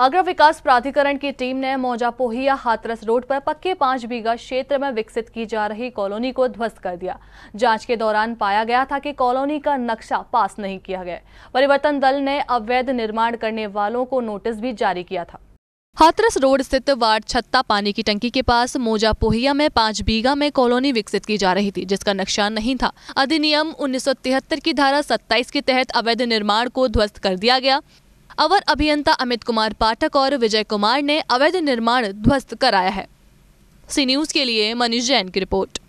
आगरा विकास प्राधिकरण की टीम ने मौजा पोहिया हाथरस रोड पर पक्के पांच बीघा क्षेत्र में विकसित की जा रही कॉलोनी को ध्वस्त कर दिया जांच के दौरान पाया गया था कि कॉलोनी का नक्शा पास नहीं किया गया परिवर्तन दल ने अवैध निर्माण करने वालों को नोटिस भी जारी किया था हाथरस रोड स्थित वार्ड छत्ता पानी की टंकी के पास मोजा पोहिया में पांच बीघा में कॉलोनी विकसित की जा रही थी जिसका नक्शा नहीं था अधिनियम 1973 की धारा 27 के तहत अवैध निर्माण को ध्वस्त कर दिया गया अवर अभियंता अमित कुमार पाठक और विजय कुमार ने अवैध निर्माण ध्वस्त कराया है सी न्यूज के लिए मनीष जैन की रिपोर्ट